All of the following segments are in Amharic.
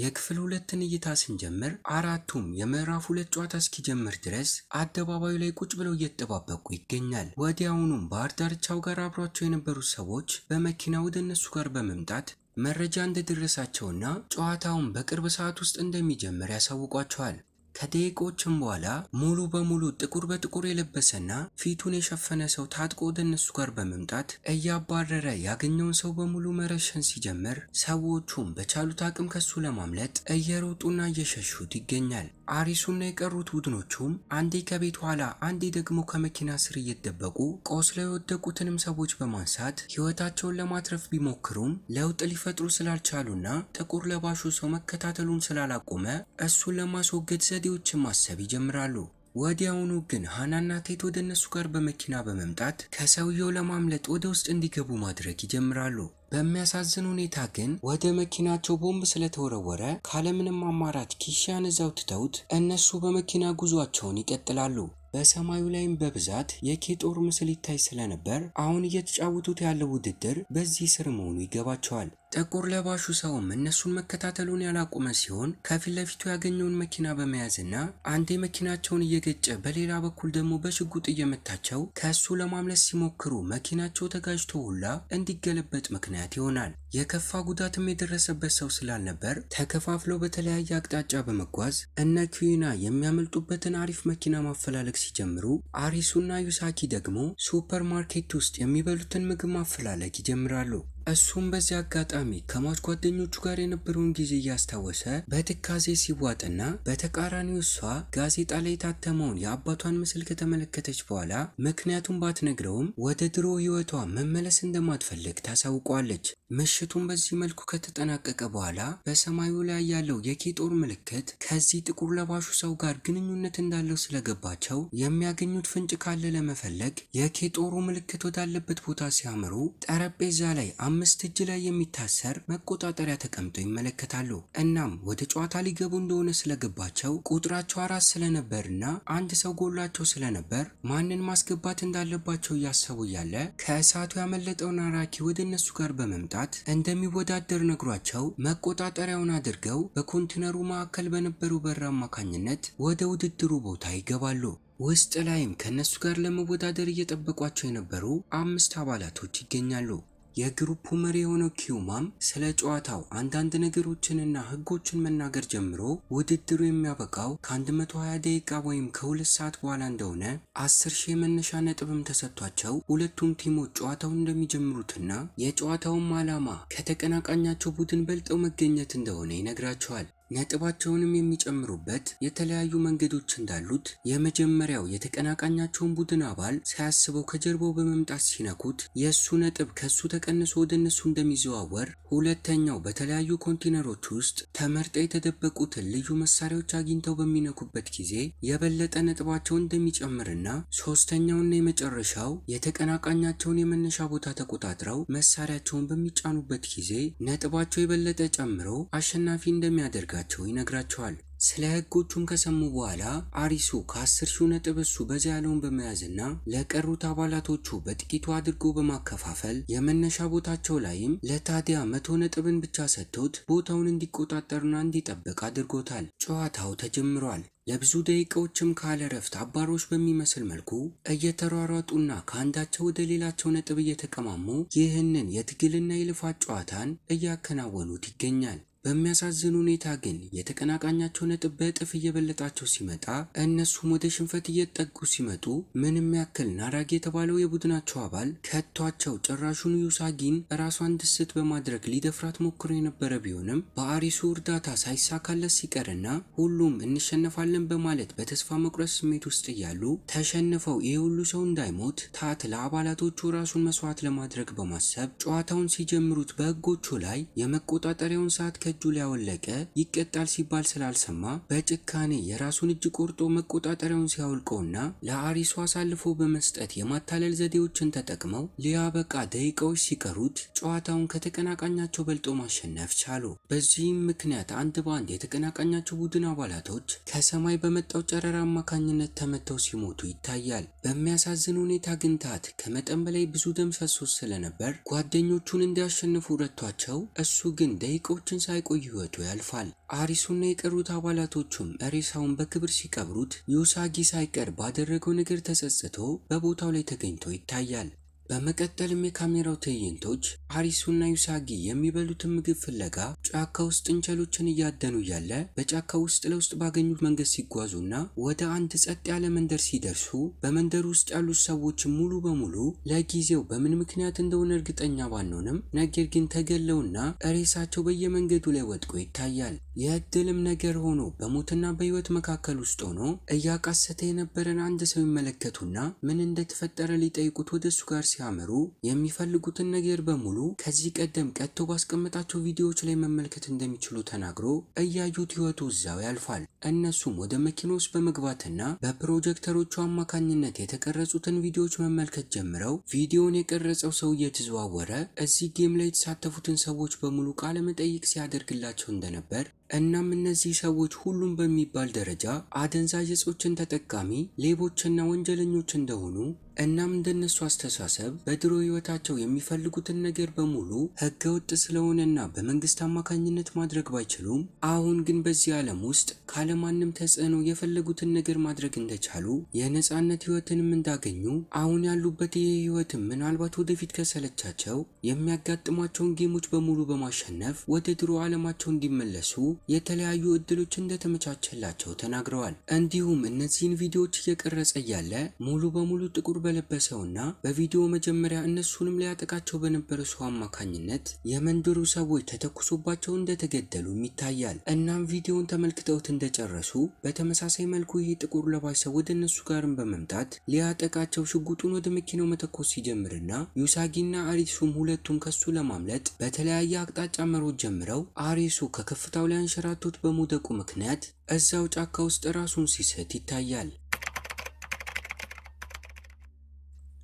የክፍል ሁለትን እይታ ስንጀምር አራቱም የምዕራፍ ሁለት ጨዋታ እስኪጀምር ድረስ አደባባዩ ላይ ቁጭ ብለው እየተጠባበቁ ይገኛል። ወዲያውኑም ባህር ዳርቻው ጋር አብሯቸው የነበሩት ሰዎች በመኪና ወደ እነሱ ጋር በመምጣት መረጃ እንደደረሳቸውና ጨዋታውን በቅርብ ሰዓት ውስጥ እንደሚጀምር ያሳውቋቸዋል። ከደቂቆችም በኋላ ሙሉ በሙሉ ጥቁር በጥቁር የለበሰና ፊቱን የሸፈነ ሰው ታጥቆ ወደ እነሱ ጋር በመምጣት እያባረረ ያገኘውን ሰው በሙሉ መረሸን ሲጀምር ሰዎቹም በቻሉት አቅም ከሱ ለማምለጥ እየሮጡና እየሸሹት ይገኛል። አሪሱና የቀሩት ቡድኖቹም አንዴ ከቤት ኋላ አንዴ ደግሞ ከመኪና ስር እየተደበቁ ቆስለው የወደቁትንም ሰዎች በማንሳት ህይወታቸውን ለማትረፍ ቢሞክሩም ለውጥ ሊፈጥሩ ስላልቻሉና ጥቁር ለባሹ ሰው መከታተሉን ስላላቆመ እሱን ለማስወገድ ዘዴዎችን ማሰብ ይጀምራሉ። ወዲያውኑ ግን ሃናና ቴት ወደ እነሱ ጋር በመኪና በመምጣት ከሰውየው ለማምለጥ ወደ ውስጥ እንዲገቡ ማድረግ ይጀምራሉ። በሚያሳዝን ሁኔታ ግን ወደ መኪናቸው ቦምብ ስለተወረወረ ካለምንም አማራጭ ኪሻን እዛው ትተውት እነሱ በመኪና ጉዟቸውን ይቀጥላሉ። በሰማዩ ላይም በብዛት የኬጦር ምስል ይታይ ስለነበር አሁን እየተጫወቱት ያለው ውድድር በዚህ ስር መሆኑ ይገባቸዋል። ጥቁር ለባሹ ሰውም እነሱን መከታተሉን ያላቆመ ሲሆን ከፊት ለፊቱ ያገኘውን መኪና በመያዝና አንዴ መኪናቸውን እየገጨ በሌላ በኩል ደግሞ በሽጉጥ እየመታቸው ከእሱ ለማምለስ ሲሞክሩ መኪናቸው ተጋጅቶ ሁላ እንዲገለበጥ ምክንያት ይሆናል። የከፋ ጉዳትም የደረሰበት ሰው ስላልነበር ተከፋፍለው በተለያየ አቅጣጫ በመጓዝ እነ ኪዩና የሚያመልጡበትን አሪፍ መኪና ማፈላለግ ሲጀምሩ አሪሱና ዩሳኪ ደግሞ ሱፐርማርኬት ውስጥ የሚበሉትን ምግብ ማፈላለግ ይጀምራሉ። እሱም በዚህ አጋጣሚ ከሟች ጓደኞቹ ጋር የነበረውን ጊዜ እያስታወሰ በትካዜ ሲዋጥና በተቃራኒው እሷ ጋዜጣ ላይ የታተመውን የአባቷን ምስል ከተመለከተች በኋላ ምክንያቱም ባትነግረውም ወደ ድሮ ህይወቷ መመለስ እንደማትፈልግ ታሳውቋለች። ምሽቱን በዚህ መልኩ ከተጠናቀቀ በኋላ በሰማዩ ላይ ያለው የኬጦር ምልክት ከዚህ ጥቁር ለባሹ ሰው ጋር ግንኙነት እንዳለው ስለገባቸው የሚያገኙት ፍንጭ ካለ ለመፈለግ የኬጦሩ ምልክት ወዳለበት ቦታ ሲያምሩ ጠረጴዛ ላይ አምስት እጅ ላይ የሚታሰር መቆጣጠሪያ ተቀምጦ ይመለከታሉ። እናም ወደ ጨዋታ ሊገቡ እንደሆነ ስለገባቸው ቁጥራቸው አራት ስለነበርና አንድ ሰው ጎላቸው ስለነበር ማንን ማስገባት እንዳለባቸው እያሰቡ እያለ ከእሳቱ ያመለጠው ናራኪ ወደ እነሱ ጋር በመምጣት እንደሚወዳደር ነግሯቸው መቆጣጠሪያውን አድርገው በኮንቴነሩ መካከል በነበረው በር አማካኝነት ወደ ውድድሩ ቦታ ይገባሉ። ውስጥ ላይም ከእነሱ ጋር ለመወዳደር እየጠበቋቸው የነበሩ አምስት አባላቶች ይገኛሉ። የግሩፑ መሪ የሆነው ኪዩማም ስለ ጨዋታው አንዳንድ ነገሮችንና ህጎችን መናገር ጀምሮ ውድድሩ የሚያበቃው ከ120 ደቂቃ ወይም ከሁለት ሰዓት በኋላ እንደሆነ 10 ሺህ የመነሻ ነጥብም ተሰጥቷቸው ሁለቱም ቲሞች ጨዋታውን እንደሚጀምሩትና የጨዋታውም ዓላማ ከተቀናቃኛቸው ቡድን በልጠው መገኘት እንደሆነ ይነግራቸዋል። ነጥባቸውንም የሚጨምሩበት የተለያዩ መንገዶች እንዳሉት የመጀመሪያው የተቀናቃኛቸውን ቡድን አባል ሳያስበው ከጀርባው በመምጣት ሲነኩት የእሱ ነጥብ ከሱ ተቀንሶ ወደ እነሱ እንደሚዘዋወር፣ ሁለተኛው በተለያዩ ኮንቴነሮች ውስጥ ተመርጠው የተደበቁትን ልዩ መሳሪያዎች አግኝተው በሚነኩበት ጊዜ የበለጠ ነጥባቸውን እንደሚጨምርና ሶስተኛውና የመጨረሻው የተቀናቃኛቸውን የመነሻ ቦታ ተቆጣጥረው መሳሪያቸውን በሚጫኑበት ጊዜ ነጥባቸው የበለጠ ጨምሮ አሸናፊ እንደሚያደርጋል እንዳደረጋቸው ይነግራቸዋል። ስለ ህጎቹም ከሰሙ በኋላ አሪሱ ከአስር ሺው ነጥብ እሱ በዛ ያለውን በመያዝና ለቀሩት አባላቶቹ በጥቂቱ አድርጎ በማከፋፈል የመነሻ ቦታቸው ላይም ለታዲያ መቶ ነጥብን ብቻ ሰጥቶት ቦታውን እንዲቆጣጠርና እንዲጠብቅ አድርጎታል። ጨዋታው ተጀምሯል። ለብዙ ደቂቃዎችም ካለ ረፍት አባሮች በሚመስል መልኩ እየተሯሯጡና ከአንዳቸው ወደ ሌላቸው ነጥብ እየተቀማሙ ይህንን የትግልና የልፋት ጨዋታን እያከናወኑት ይገኛል። በሚያሳዝን ሁኔታ ግን የተቀናቃኛቸው ነጥብ በእጥፍ እየበለጣቸው ሲመጣ እነሱም ወደ ሽንፈት እየጠጉ ሲመጡ ምንም ያክል ናራጊ የተባለው የቡድናቸው አባል ከቷቸው ጭራሹን ዩሳጊን ራሷን ድስት በማድረግ ሊደፍራት ሞክሮ የነበረ ቢሆንም በአሪሱ እርዳታ ሳይሳካለት ሲቀርና ሁሉም እንሸነፋለን በማለት በተስፋ መቁረጥ ስሜት ውስጥ እያሉ ተሸንፈው ይህ ሁሉ ሰው እንዳይሞት ታት ለአባላቶቹ ራሱን መስዋዕት ለማድረግ በማሰብ ጨዋታውን ሲጀምሩት በህጎቹ ላይ የመቆጣጠሪያውን ሰዓት ከ እጁ ላይ አወለቀ። ይቀጣል ሲባል ስላልሰማ በጭካኔ የራሱን እጅ ቆርጦ መቆጣጠሪያውን ሲያወልቀውና ለአሪሱ አሳልፎ በመስጠት የማታለል ዘዴዎችን ተጠቅመው ሊያበቃ ደቂቃዎች ሲቀሩት ጨዋታውን ከተቀናቃኛቸው በልጦ ማሸነፍ ቻሉ። በዚህም ምክንያት አንድ በአንድ የተቀናቃኛቸው ቡድን አባላቶች ከሰማይ በመጣው ጨረራ አማካኝነት ተመተው ሲሞቱ ይታያል። በሚያሳዝን ሁኔታ ግንታት ከመጠን በላይ ብዙ ደም ስለነበር ጓደኞቹን እንዲያሸንፉ ረቷቸው፣ እሱ ግን ደቂቃዎችን ሳይቆ የቆዩ ሕይወቱ ያልፋል። አሪሱና የቀሩት አባላቶቹም ሬሳውን በክብር ሲቀብሩት ዮሳጊ ሳይቀር ባደረገው ነገር ተጸጽቶ በቦታው ላይ ተገኝቶ ይታያል። በመቀጠልም የካሜራው ትዕይንቶች ሀሪሱና ዩሳጊ የሚበሉትን ምግብ ፍለጋ ጫካ ውስጥ እንቸሎችን እያደኑ እያለ በጫካ ውስጥ ለውስጥ ባገኙት መንገድ ሲጓዙና ወደ አንድ ጸጥ ያለ መንደር ሲደርሱ በመንደሩ ውስጥ ያሉት ሰዎች ሙሉ በሙሉ ለጊዜው በምን ምክንያት እንደሆነ እርግጠኛ ባንሆንም ነገር ግን ተገለውና ሬሳቸው በየመንገዱ ላይ ወድቆ ይታያል። የእድልም ነገር ሆኖ በሞትና በህይወት መካከል ውስጥ ሆኖ እያቃሰተ የነበረን አንድ ሰው ይመለከቱና ምን እንደተፈጠረ ሊጠይቁት ወደ እሱ ጋር ሲያመሩ የሚፈልጉትን ነገር በሙሉ ከዚህ ቀደም ቀጥቶ ባስቀመጣቸው ቪዲዮዎች ላይ መመልከት እንደሚችሉ ተናግሮ እያዩት ህይወቱ እዛው ያልፋል። እነሱም ወደ መኪና ውስጥ በመግባትና በፕሮጀክተሮቹ አማካኝነት የተቀረጹትን ቪዲዮዎች መመልከት ጀምረው ቪዲዮውን የቀረጸው ሰው እየተዘዋወረ እዚህ ጌም ላይ የተሳተፉትን ሰዎች በሙሉ ቃለ መጠይቅ ሲያደርግላቸው እንደነበር እናም እነዚህ ሰዎች ሁሉም በሚባል ደረጃ አደንዛዥ እጾችን ተጠቃሚ ሌቦችና ወንጀለኞች እንደሆኑ እናም እንደነሱ አስተሳሰብ በድሮ ህይወታቸው የሚፈልጉትን ነገር በሙሉ ህገወጥ ስለሆነና በመንግስት አማካኝነት ማድረግ ባይችሉም አሁን ግን በዚህ ዓለም ውስጥ ካለማንም ተጽዕኖ የፈለጉትን ነገር ማድረግ እንደቻሉ የነፃነት ህይወትንም እንዳገኙ አሁን ያሉበት ይህ ህይወትም ምናልባት ወደፊት ከሰለቻቸው የሚያጋጥሟቸውን ጌሞች በሙሉ በማሸነፍ ወደ ድሮ ዓለማቸው እንዲመለሱ የተለያዩ እድሎች እንደተመቻቸላቸው ተናግረዋል። እንዲሁም እነዚህን ቪዲዮዎች እየቀረጸ እያለ ሙሉ በሙሉ ጥቁር በለበሰውና በቪዲዮ መጀመሪያ እነሱንም ሊያጠቃቸው በነበረ ሰው አማካኝነት የመንደሩ ሰዎች ተተኩሶባቸው እንደተገደሉም ይታያል። እናም ቪዲዮውን ተመልክተውት እንደጨረሱ በተመሳሳይ መልኩ ይሄ ጥቁር ለባሽ ሰው ወደ እነሱ ጋርም በመምጣት ሊያጠቃቸው ሽጉጡን ወደ መኪናው መተኮስ ሲጀምርና ዩሳጊና አሪሱም ሁለቱም ከሱ ለማምለጥ በተለያየ አቅጣጫ መሮጥ ጀምረው አሪሱ ከከፍታው ላይ አንሸራቶት በመውደቁ ምክንያት እዛው ጫካ ውስጥ ራሱን ሲስት ይታያል።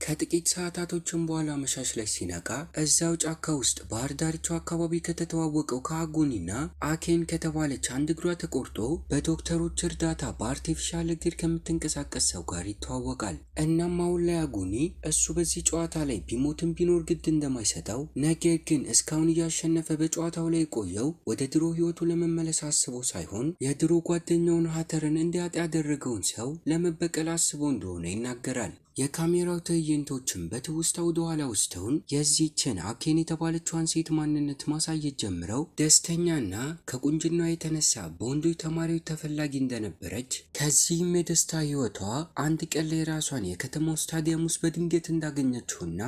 ከጥቂት ሰዓታቶችም በኋላ መሻሽ ላይ ሲነቃ እዛው ጫካ ውስጥ ባህር ዳርቻው አካባቢ ከተተዋወቀው ከአጎኒና አኬን ከተባለች አንድ እግሯ ተቆርጦ በዶክተሮች እርዳታ በአርቲፊሻል እግር ከምትንቀሳቀስ ሰው ጋር ይተዋወቃል። እናም አሁን ላይ አጎኒ እሱ በዚህ ጨዋታ ላይ ቢሞትም ቢኖር ግድ እንደማይሰጠው ነገር ግን እስካሁን እያሸነፈ በጨዋታው ላይ የቆየው ወደ ድሮ ህይወቱ ለመመለስ አስቦ ሳይሆን የድሮ ጓደኛውን ሀተርን እንዲያጣ ያደረገውን ሰው ለመበቀል አስቦ እንደሆነ ይናገራል። የካሜራው ትዕይንቶችን በትውስታ ወደኋላ ውስተውን የዚህችን አኬን የተባለችዋን ሴት ማንነት ማሳየት ጀምረው ደስተኛና ከቁንጅና የተነሳ በወንዶች ተማሪዎች ተፈላጊ እንደነበረች ከዚህም የደስታ ህይወቷ አንድ ቀን ላይ ራሷን የከተማው ስታዲየም ውስጥ በድንገት እንዳገኘችውና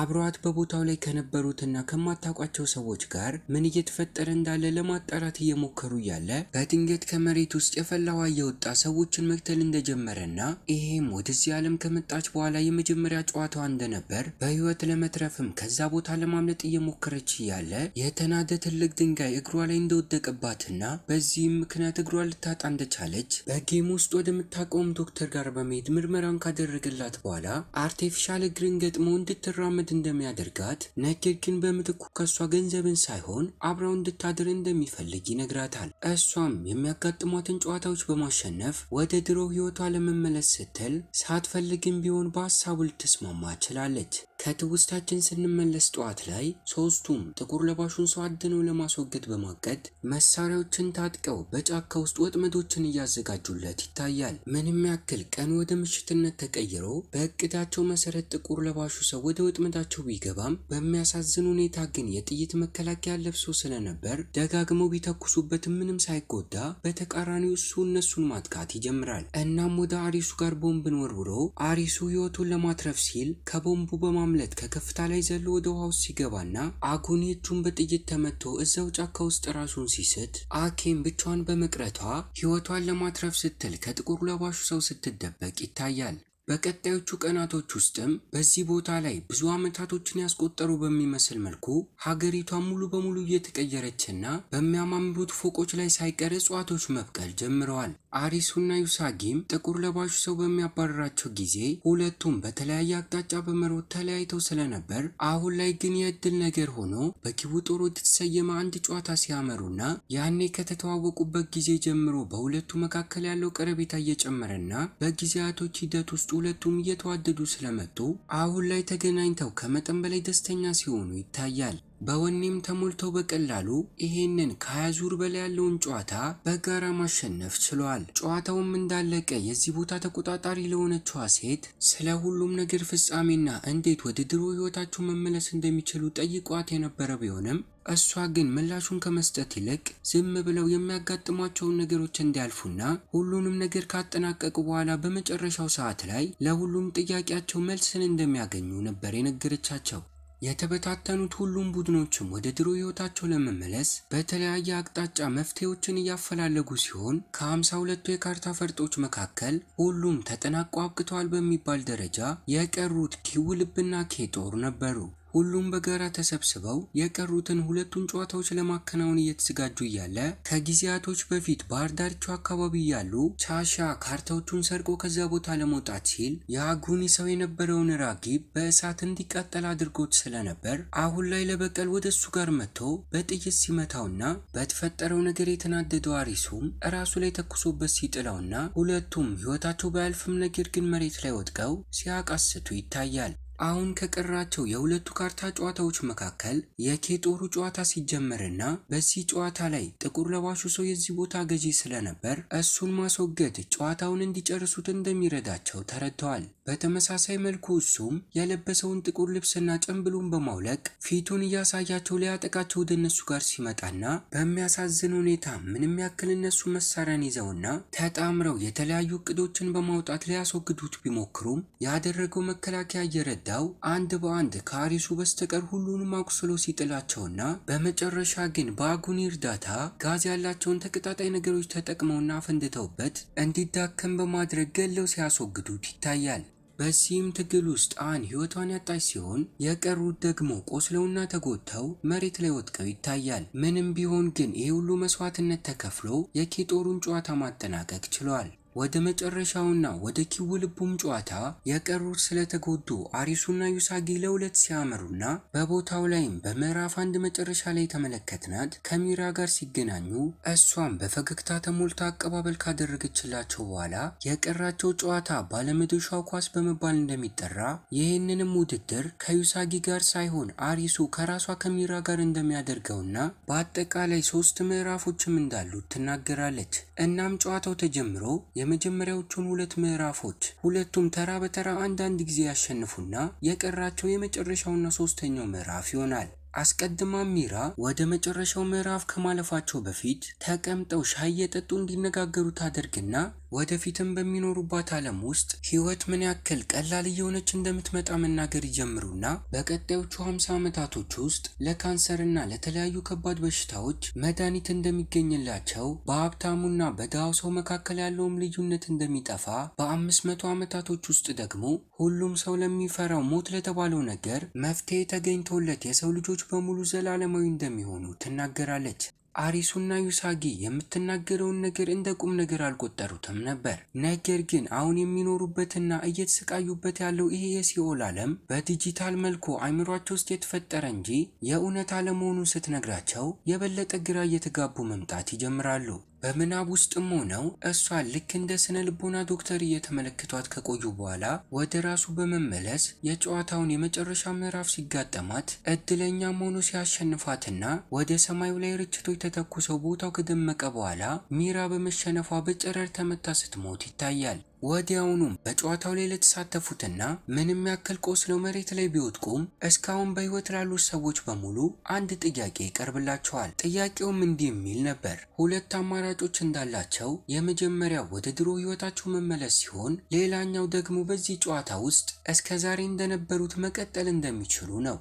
አብሯት በቦታው ላይ ከነበሩትና ከማታውቋቸው ሰዎች ጋር ምን እየተፈጠረ እንዳለ ለማጣራት እየሞከሩ እያለ በድንገት ከመሬት ውስጥ የፈላ ውሃ እየወጣ ሰዎችን መግደል እንደጀመረና ይሄም ወደዚህ ዓለም ከመጣች በኋላ የመጀመሪያ ጨዋታዋ እንደነበር በህይወት ለመትረፍም ከዛ ቦታ ለማምለጥ እየሞከረች እያለ የተናደ ትልቅ ድንጋይ እግሯ ላይ እንደወደቀባትና በዚህም ምክንያት እግሯ ልታጣ እንደቻለች በጌም ውስጥ ወደምታውቀውም ዶክተር ጋር በመሄድ ምርመራን ካደረገላት በኋላ አርቴፊሻል እግርን ገጥሞ እንድትራመድ እንድትለምድ እንደሚያደርጋት፣ ነገር ግን በምትኩ ከእሷ ገንዘብን ሳይሆን አብረው እንድታድር እንደሚፈልግ ይነግራታል። እሷም የሚያጋጥሟትን ጨዋታዎች በማሸነፍ ወደ ድሮ ህይወቷ ለመመለስ ስትል ሳትፈልግም ቢሆን በሀሳቡ ልትስማማ ችላለች። ከትውስታችን ስንመለስ ጠዋት ላይ ሶስቱም ጥቁር ለባሹን ሰው አድነው ለማስወገድ በማቀድ መሳሪያዎችን ታጥቀው በጫካ ውስጥ ወጥመዶችን እያዘጋጁለት ይታያል። ምንም ያክል ቀን ወደ ምሽትነት ተቀይሮ በእቅዳቸው መሰረት ጥቁር ለባሹ ሰው ወደ ወጥመ ወጥመዳቸው ቢገባም በሚያሳዝን ሁኔታ ግን የጥይት መከላከያ ለብሶ ስለነበር ደጋግመው ቢተኩሱበት ምንም ሳይጎዳ በተቃራኒው እሱ እነሱን ማጥቃት ይጀምራል። እናም ወደ አሪሱ ጋር ቦምብን ወርውሮ አሪሱ ህይወቱን ለማትረፍ ሲል ከቦምቡ በማምለጥ ከከፍታ ላይ ዘሎ ወደ ውሃ ውስጥ ሲገባና አጉኒ እጁን በጥይት ተመቶ እዛው ጫካ ውስጥ ራሱን ሲስት አኬም ብቻዋን በመቅረቷ ህይወቷን ለማትረፍ ስትል ከጥቁር ለባሹ ሰው ስትደበቅ ይታያል። በቀጣዮቹ ቀናቶች ውስጥም በዚህ ቦታ ላይ ብዙ ዓመታቶችን ያስቆጠሩ በሚመስል መልኩ ሀገሪቷ ሙሉ በሙሉ እየተቀየረችና በሚያማምሩት ፎቆች ላይ ሳይቀር እጽዋቶች መብቀል ጀምረዋል። አሪሱና ዩሳጊም ጥቁር ለባሹ ሰው በሚያባረራቸው ጊዜ ሁለቱም በተለያየ አቅጣጫ በመሮጥ ተለያይተው ስለነበር አሁን ላይ ግን የእድል ነገር ሆኖ በኪቡጦሮ የተሰየመ አንድ ጨዋታ ሲያመሩና ያኔ ከተተዋወቁበት ጊዜ ጀምሮ በሁለቱ መካከል ያለው ቀረቤታ እየጨመረና በጊዜያቶች ሂደት ውስጥ ሁለቱም እየተዋደዱ ስለመጡ አሁን ላይ ተገናኝተው ከመጠን በላይ ደስተኛ ሲሆኑ ይታያል። በወኔም ተሞልተው በቀላሉ ይሄንን ከያዙር በላይ ያለውን ጨዋታ በጋራ ማሸነፍ ችሏል። ጨዋታውም እንዳለቀ የዚህ ቦታ ተቆጣጣሪ ለሆነችዋ ሴት ስለ ሁሉም ነገር ፍጻሜና እንዴት ወደ ድሮ ህይወታቸው መመለስ እንደሚችሉ ጠይቋት የነበረ ቢሆንም እሷ ግን ምላሹን ከመስጠት ይልቅ ዝም ብለው የሚያጋጥሟቸውን ነገሮች እንዲያልፉና ሁሉንም ነገር ካጠናቀቁ በኋላ በመጨረሻው ሰዓት ላይ ለሁሉም ጥያቄያቸው መልስን እንደሚያገኙ ነበር የነገረቻቸው። የተበታተኑት ሁሉም ቡድኖችም ወደ ድሮ ህይወታቸው ለመመለስ በተለያየ አቅጣጫ መፍትሄዎችን እያፈላለጉ ሲሆን ከ 52 የካርታ ፈርጦች መካከል ሁሉም ተጠናቆ አብቅተዋል በሚባል ደረጃ የቀሩት ኪው ልብና ኬጦር ነበሩ። ሁሉም በጋራ ተሰብስበው የቀሩትን ሁለቱን ጨዋታዎች ለማከናወን እየተዘጋጁ እያለ ከጊዜያቶች በፊት ባህር ዳርቻው አካባቢ ያሉ ቻሻ ካርታዎቹን ሰርቆ ከዛ ቦታ ለመውጣት ሲል የአጉኒ ሰው የነበረውን ራጊብ በእሳት እንዲቃጠል አድርጎት ስለነበር አሁን ላይ ለበቀል ወደ እሱ ጋር መጥቶ በጥይት ሲመታውና በተፈጠረው ነገር የተናደደው አሪሱም እራሱ ላይ ተኩሶበት ሲጥለውና ሁለቱም ህይወታቸው ባያልፍም ነገር ግን መሬት ላይ ወድቀው ሲያቃስቱ ይታያል። አሁን ከቀራቸው የሁለቱ ካርታ ጨዋታዎች መካከል የኬጦሩ ጨዋታ ሲጀመርና በዚህ ጨዋታ ላይ ጥቁር ለባሹ ሰው የዚህ ቦታ ገዢ ስለነበር እሱን ማስወገድ ጨዋታውን እንዲጨርሱት እንደሚረዳቸው ተረድተዋል። በተመሳሳይ መልኩ እሱም የለበሰውን ጥቁር ልብስና ጭንብሉን በማውለቅ ፊቱን እያሳያቸው ሊያጠቃቸው ወደ እነሱ ጋር ሲመጣና በሚያሳዝን ሁኔታ ምንም ያክል እነሱ መሳሪያን ይዘውና ተጣምረው የተለያዩ እቅዶችን በማውጣት ሊያስወግዱት ቢሞክሩም ያደረገው መከላከያ እየረዳ ይዘው አንድ በአንድ ካሪሱ በስተቀር ሁሉንም አቁስሎ ሲጥላቸውና በመጨረሻ ግን በአጉኒ እርዳታ ጋዝ ያላቸውን ተቀጣጣይ ነገሮች ተጠቅመውና ፈንድተውበት እንዲዳከም በማድረግ ገለው ሲያስወግዱት ይታያል። በዚህም ትግል ውስጥ አን ህይወቷን ያጣች ሲሆን የቀሩት ደግሞ ቆስለውና ተጎድተው መሬት ላይ ወድቀው ይታያል። ምንም ቢሆን ግን ይህ ሁሉ መስዋዕትነት ተከፍሎ የኬጦሩን ጨዋታ ማጠናቀቅ ችሏል። ወደ መጨረሻውና ወደ ኪውልቡም ጨዋታ የቀሩት ስለተጎዱ አሪሱና ዩሳጊ ለሁለት ሲያመሩና በቦታው ላይም በምዕራፍ አንድ መጨረሻ ላይ ተመለከትናት ከሚራ ጋር ሲገናኙ እሷም በፈገግታ ተሞልታ አቀባበል ካደረገችላቸው በኋላ የቀራቸው ጨዋታ ባለመዶሻው ኳስ በመባል እንደሚጠራ ይህንንም ውድድር ከዩሳጊ ጋር ሳይሆን አሪሱ ከራሷ ከሚራ ጋር እንደሚያደርገውና በአጠቃላይ ሶስት ምዕራፎችም እንዳሉት ትናገራለች። እናም ጨዋታው ተጀምሮ የመጀመሪያዎቹን ሁለት ምዕራፎች ሁለቱም ተራ በተራ አንዳንድ ጊዜ ያሸንፉና የቀራቸው የመጨረሻውና ሶስተኛው ምዕራፍ ይሆናል። አስቀድማ ሚራ ወደ መጨረሻው ምዕራፍ ከማለፋቸው በፊት ተቀምጠው ሻይ እየጠጡ እንዲነጋገሩ ታደርግና ወደፊትም በሚኖሩባት ዓለም ውስጥ ህይወት ምን ያክል ቀላል እየሆነች እንደምትመጣ መናገር ይጀምሩና በቀጣዮቹ 50 ዓመታቶች ውስጥ ለካንሰርና ለተለያዩ ከባድ በሽታዎች መድኃኒት እንደሚገኝላቸው በሀብታሙና በድሃው ሰው መካከል ያለውም ልዩነት እንደሚጠፋ በ500 ዓመታቶች ውስጥ ደግሞ ሁሉም ሰው ለሚፈራው ሞት ለተባለው ነገር መፍትሄ ተገኝቶለት የሰው ልጆች በሙሉ ዘላለማዊ እንደሚሆኑ ትናገራለች። አሪሱና ዩሳጊ የምትናገረውን ነገር እንደ ቁም ነገር አልቆጠሩትም ነበር። ነገር ግን አሁን የሚኖሩበትና እየተሰቃዩበት ያለው ይሄ የሲኦል ዓለም በዲጂታል መልኩ አይምሯቸው ውስጥ የተፈጠረ እንጂ የእውነት አለመሆኑን ስትነግራቸው የበለጠ ግራ እየተጋቡ መምጣት ይጀምራሉ። በምናብ ውስጥም ሆነው እሷን ልክ እንደ ስነ ልቦና ዶክተር እየተመለከቷት ከቆዩ በኋላ ወደ ራሱ በመመለስ የጨዋታውን የመጨረሻ ምዕራፍ ሲጋጠማት እድለኛ መሆኑ ሲያሸንፋትና ወደ ሰማዩ ላይ ርችቶች ተተኩሰው ቦታው ከደመቀ በኋላ ሚራ በመሸነፏ በጨረር ተመታ ስትሞት ይታያል። ወዲያውኑም በጨዋታው ላይ ለተሳተፉትና ምንም ያክል ቆስለው መሬት ላይ ቢወድቁም እስካሁን በህይወት ላሉት ሰዎች በሙሉ አንድ ጥያቄ ይቀርብላቸዋል። ጥያቄውም እንዲህ የሚል ነበር። ሁለት አማራጮች እንዳላቸው የመጀመሪያው ወደ ድሮ ህይወታቸው መመለስ ሲሆን፣ ሌላኛው ደግሞ በዚህ ጨዋታ ውስጥ እስከ ዛሬ እንደነበሩት መቀጠል እንደሚችሉ ነው።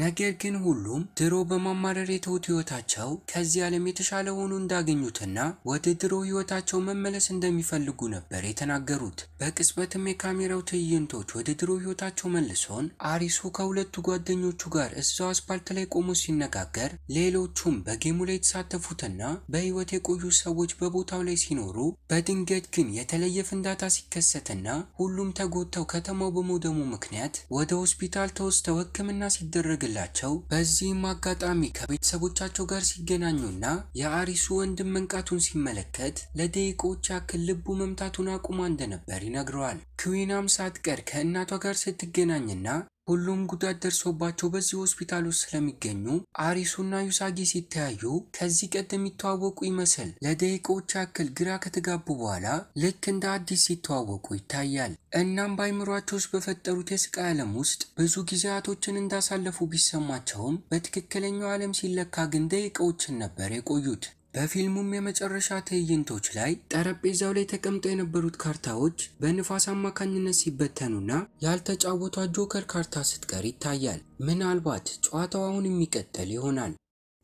ነገር ግን ሁሉም ድሮ በማማረር የተውት ህይወታቸው ከዚህ ዓለም የተሻለ ሆኖ እንዳገኙትና ወደ ድሮ ህይወታቸው መመለስ እንደሚፈልጉ ነበር የተናገሩት። በቅጽበትም የካሜራው ትዕይንቶች ወደ ድሮ ህይወታቸው መልሶን አሪሱ ከሁለቱ ጓደኞቹ ጋር እዛው አስፓልት ላይ ቆሞ ሲነጋገር ሌሎቹም በጌሙ ላይ የተሳተፉትና በህይወት የቆዩ ሰዎች በቦታው ላይ ሲኖሩ በድንገት ግን የተለየ ፍንዳታ ሲከሰትና ሁሉም ተጎድተው ከተማው በመውደሙ ምክንያት ወደ ሆስፒታል ተወስተው ህክምና ሲደረግ ሲያደርግላቸው በዚህም አጋጣሚ ከቤተሰቦቻቸው ጋር ሲገናኙና የአሪሱ ወንድም መንቃቱን ሲመለከት ለደቂቆች ያክል ልቡ መምታቱን አቁማ እንደነበር ይነግረዋል። ክዊን ሳትቀር ከእናቷ ጋር ስትገናኝና ሁሉም ጉዳት ደርሶባቸው በዚህ ሆስፒታል ውስጥ ስለሚገኙ አሪሱና ዩሳጊ ሲተያዩ ከዚህ ቀደም የሚተዋወቁ ይመስል ለደቂቃዎች ያክል ግራ ከተጋቡ በኋላ ልክ እንደ አዲስ ሲተዋወቁ ይታያል። እናም በአይምሯቸው ውስጥ በፈጠሩት የስቃይ ዓለም ውስጥ ብዙ ጊዜያቶችን እንዳሳለፉ ቢሰማቸውም በትክክለኛው ዓለም ሲለካ ግን ደቂቃዎችን ነበር የቆዩት። በፊልሙም የመጨረሻ ትዕይንቶች ላይ ጠረጴዛው ላይ ተቀምጠው የነበሩት ካርታዎች በንፋስ አማካኝነት ሲበተኑና ያልተጫወቷ ጆከር ካርታ ስትቀር ይታያል። ምናልባት ጨዋታው አሁን የሚቀጥል ይሆናል።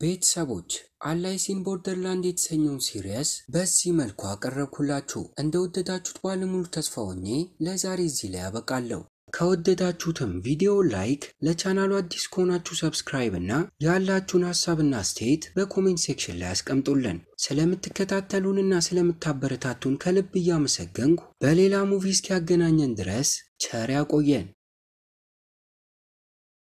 ቤተሰቦች አላይሲን ቦርደርላንድ የተሰኘውን ሲሪየስ በዚህ መልኩ አቀረብኩላችሁ። እንደወደዳችሁት ባለሙሉ ተስፋ ሆኜ ለዛሬ እዚህ ላይ ያበቃለሁ። ከወደዳችሁትም ቪዲዮ ላይክ፣ ለቻናሉ አዲስ ከሆናችሁ ሰብስክራይብ እና ያላችሁን ሀሳብና አስተያየት በኮሜንት ሴክሽን ላይ አስቀምጡልን። ስለምትከታተሉንና ስለምታበረታቱን ከልብ እያመሰገንኩ በሌላ ሙቪ እስኪያገናኘን ድረስ ቸር ያቆየን።